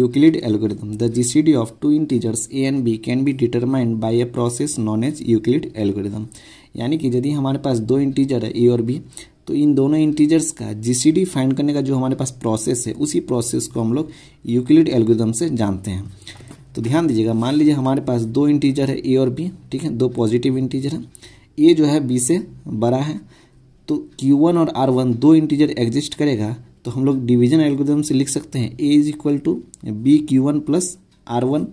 Euclid algorithm. The GCD of two integers a and b can be determined by a process known as Euclid algorithm. यानी कि यदि हमारे पास दो integer है ए और बी तो इन दोनों इंटीजर्स का डी फाइंड करने का जो हमारे पास प्रोसेस है उसी प्रोसेस को हम लोग यूक्लिड एल्गोरिदम से जानते हैं तो ध्यान दीजिएगा मान लीजिए हमारे पास दो इंटीजर है ए और बी ठीक है दो पॉजिटिव इंटीजर है ए जो है बी से बड़ा है तो Q1 और R1 दो इंटीजर एग्जिस्ट करेगा तो हम लोग डिवीजन एल्गोदम से लिख सकते हैं A is equal to B Q one plus R one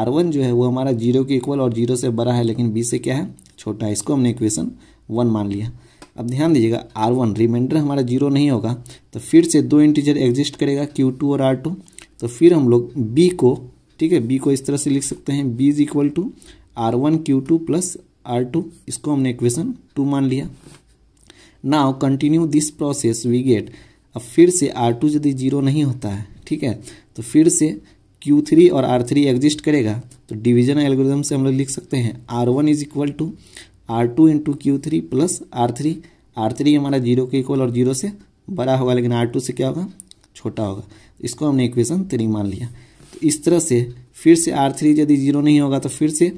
R one जो है वो हमारा जीरो के इक्वल और जीरो से बड़ा है लेकिन बी से क्या है छोटा है इसको हमने इक्वेशन वन मान लिया अब ध्यान दीजिएगा आर वन रिमाइंडर हमारा जीरो नहीं होगा तो फिर से दो इंटीजर एग्जिस्ट करेगा क्यू टू और आर टू तो फिर हम लोग बी को ठीक है बी को इस तरह से लिख सकते हैं B is equal to R one Q two plus R two इसको हमने इक्वेशन टू मान लिया now continue this process we get अब फिर से आर टू यदि जीरो नहीं होता है ठीक है तो फिर से क्यू थ्री और आर थ्री एग्जिस्ट करेगा तो डिवीजन एल्गोरिदम से हम लोग लिख सकते हैं R one is equal to R two into Q three plus R three R three हमारा जीरो के इक्वल और जीरो से बड़ा होगा लेकिन आर टू से क्या होगा छोटा होगा इसको हमने इक्वेशन थ्री मान लिया तो इस तरह से फिर से आर थ्री यदि जीरो नहीं होगा तो फिर से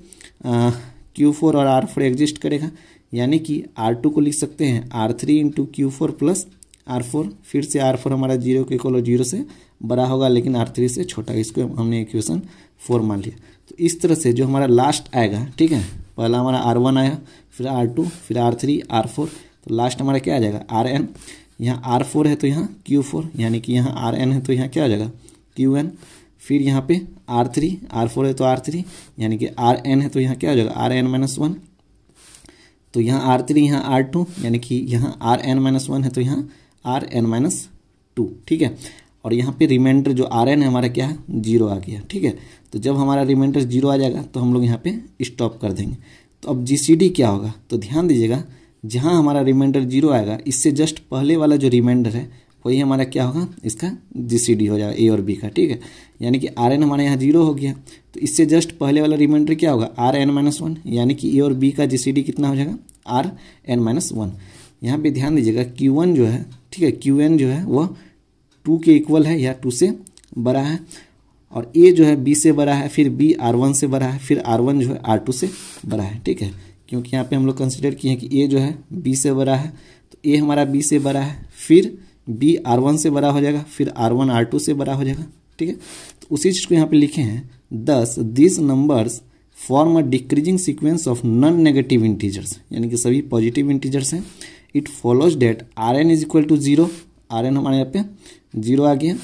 क्यू फोर और आर फोर एग्जिस्ट करेगा यानी कि आर टू को लिख सकते हैं R three into Q four plus R four फिर से आर फोर हमारा जीरो के कॉलो जीरो से बड़ा होगा लेकिन आर थ्री से छोटा इसको हमने इक्वेशन फोर मान लिया तो इस तरह से जो हमारा लास्ट आएगा ठीक है पहला हमारा आर वन आया फिर आर टू फिर आर थ्री आर फोर तो लास्ट हमारा क्या आ जाएगा आर एन यहाँ आर फोर है तो यहाँ क्यू फोर यानी कि यहाँ आर एन है तो यहाँ क्या आ जाएगा क्यू एन फिर यहाँ पे आर थ्री आर फोर है तो आर थ्री यानी कि आर एन है तो यहाँ क्या हो जाएगा आर एन माइनस वन तो यहाँ आर थ्री यहाँ आर टू यानी कि यहाँ आर एन माइनस वन है तो यहाँ आर एन माइनस टू ठीक है और यहाँ पे रिमाइंडर जो आर एन है हमारा क्या है जीरो आ गया ठीक है तो जब हमारा रिमाइंडर जीरो आ जाएगा तो हम लोग यहाँ पे स्टॉप कर देंगे तो अब जी क्या होगा तो ध्यान दीजिएगा जहाँ हमारा रिमाइंडर जीरो आएगा इससे जस्ट पहले वाला जो रिमाइंडर है वही हमारा क्या होगा इसका जी हो जाएगा ए और बी का ठीक है यानी कि आर एन हमारे यहाँ जीरो हो गया तो इससे जस्ट पहले वाला रिमाइंडर क्या होगा आर एन माइनस वन यानी कि ए और बी का जी कितना हो जाएगा आर एन माइनस वन यहाँ पे ध्यान दीजिएगा Q1 जो है ठीक है Qn जो है वह टू के इक्वल है या टू से बड़ा है और ए जो है बी से बड़ा है फिर बी आर वन से बड़ा है फिर आर वन जो है आर टू से बड़ा है ठीक है क्योंकि यहाँ पे हम लोग कंसिडर किए हैं कि ए जो है बी से बड़ा है तो ए हमारा बी से बड़ा है फिर बी आर वन से बड़ा हो जाएगा फिर आर वन आर टू से बड़ा हो जाएगा ठीक है तो उसी चीज़ को यहाँ पे लिखे हैं thus this numbers form a decreasing sequence of non negative integers यानी कि सभी पॉजिटिव इंटीजर्स हैं it follows that R N is equal to zero R N हमारे यहाँ पे जीरो आ गया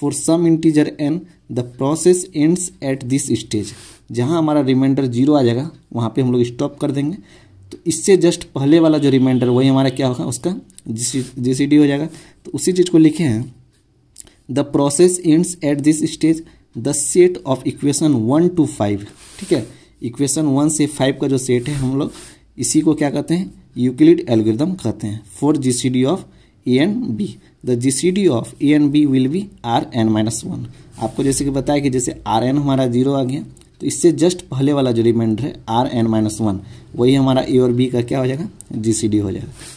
for some integer N the process ends at this stage जहाँ हमारा रिमाइंडर जीरो आ जाएगा वहाँ पे हम लोग स्टॉप कर देंगे तो इससे जस्ट पहले वाला जो रिमाइंडर वही हमारा क्या होगा उसका जी सी डी हो जाएगा तो उसी चीज़ को लिखे हैं the process ends at this stage the set of equation one two five ठीक है इक्वेशन वन से फाइव का जो सेट है हम लोग इसी को क्या कहते हैं यूक्लिड एल्गोरिदम कहते हैं for GCD of A and B the GCD of A and B will be R N minus one आपको जैसे कि बताया कि जैसे आर एन हमारा जीरो आ गया तो इससे जस्ट पहले वाला जो रिमाइंडर है आर एन माइनस वन वही हमारा ए और बी का क्या हो जाएगा जी हो जाएगा